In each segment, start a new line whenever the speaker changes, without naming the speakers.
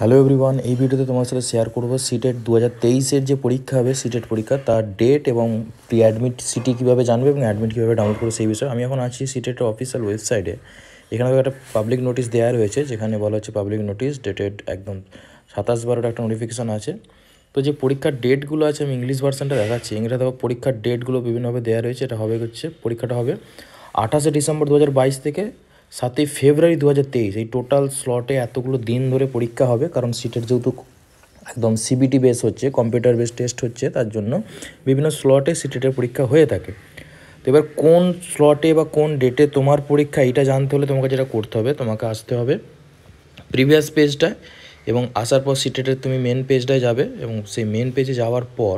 hello everyone এই ভিডিওতে তোমার সাথে শেয়ার করবো সিটেট e দু হাজার তেইশের যে পরীক্ষা হবে সিটেট e পরীক্ষা তার ডেট এবং প্রি অ্যাডমিট সিটি কীভাবে জানবে এবং অ্যাডমিট কীভাবে ডাউনলোড করবো সেই বিষয়ে আমি এখন আছি সিটেটের অফিসিয়াল ওয়েবসাইটে এখানে একটা পাবলিক নোটিশ দেওয়া রয়েছে যেখানে বলা হচ্ছে পাবলিক নোটিশ ডেটেড একদম সাতাশ বারোটা একটা নোটিফিকেশান আছে তো যে পরীক্ষার ডেটগুলো আছে আমি ইংলিশ ভার্সনটা দেখাচ্ছি ইংরেজি দেখো পরীক্ষার ডেটগুলো বিভিন্নভাবে দেওয়া রয়েছে এটা হবে হচ্ছে পরীক্ষাটা হবে আঠাশে ডিসেম্বর দু থেকে সাতই ফেব্রুয়ারি দু হাজার তেইশ এই টোটাল স্লটে এতগুলো দিন ধরে পরীক্ষা হবে কারণ সিটের যেহেতু একদম সিবিটি বেস হচ্ছে কম্পিউটার বেস টেস্ট হচ্ছে তার জন্য বিভিন্ন স্লটে সিটেটের পরীক্ষা হয়ে থাকে তো এবার কোন স্লটে বা কোন ডেটে তোমার পরীক্ষা এটা জানতে হলে তোমাকে যেটা করতে হবে তোমাকে আসতে হবে প্রিভিয়াস পেজটায় এবং আসার পর সিটেটের তুমি মেন পেজটায় যাবে এবং সেই মেন পেজে যাওয়ার পর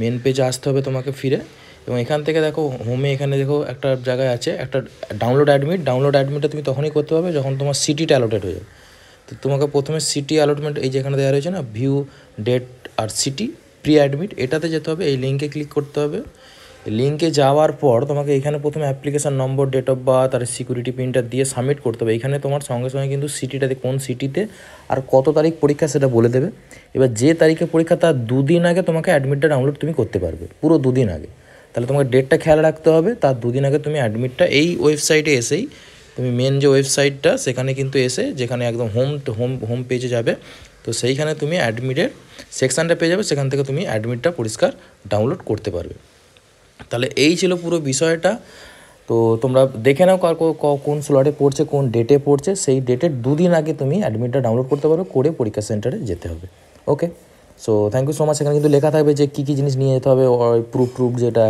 মেন পেজে আসতে হবে তোমাকে ফিরে এবং এখান থেকে দেখো হোমে এখানে দেখো একটা জায়গায় আছে একটা ডাউনলোড অ্যাডমিট ডাউনলোড অ্যাডমিটটা তুমি তখনই করতে পারবে যখন তোমার সিটিটা অ্যালোটেড হয়ে যাবে তো তোমাকে প্রথমে সিটি অ্যালোটমেন্ট এই যেখানে দেওয়া রয়েছে না ভিউ ডেট আর সিটি প্রি অ্যাডমিট এটাতে যেতে হবে এই লিঙ্কে ক্লিক করতে হবে লিঙ্কে যাওয়ার পর তোমাকে এখানে প্রথমে application number date of birth আর সিকিউরিটি পিনটা দিয়ে সাবমিট করতে হবে এখানে তোমার সঙ্গে সঙ্গে কিন্তু সিটিটাতে কোন সিটিতে আর কত তারিখ পরীক্ষা সেটা বলে দেবে এবার যে তারিখে পরীক্ষা তার দুদিন আগে তোমাকে অ্যাডমিটটা ডাউনলোড তুমি করতে পারবে পুরো দুদিন আগে তাহলে তোমাকে ডেটটা খেয়াল রাখতে হবে তার দুদিন আগে তুমি অ্যাডমিটটা এই ওয়েবসাইটে এসেই তুমি মেন যে ওয়েবসাইটটা সেখানে কিন্তু এসে যেখানে একদম হোম হোম হোম পেজে যাবে তো সেইখানে তুমি অ্যাডমিটের সেকশানটা পেয়ে যাবে সেখান থেকে তুমি অ্যাডমিটটা পরিষ্কার ডাউনলোড করতে পারবে তাহলে এই ছিল পুরো বিষয়টা তো তোমরা দেখে নাও কার কোন স্লটে পড়ছে কোন ডেটে পড়ছে সেই ডেটের দুদিন আগে তুমি অ্যাডমিটটা ডাউনলোড করতে পারো করে পরীক্ষা সেন্টারে যেতে হবে okay so thank you so much এখানে কিন্তু লেখা থাকবে যে কী কী জিনিস নিয়ে যেতে হবে প্রুফ প্রুফ যেটা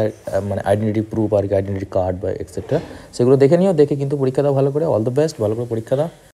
মানে আইডেন্টি প্রুফ আর কি আইডেন্টি কার্ড বা এক্সেট্রা সেগুলো দেখে নিও দেখে কিন্তু পরীক্ষা দাও ভালো করে অল দ্য বেস্ট ভালো করে পরীক্ষা দাও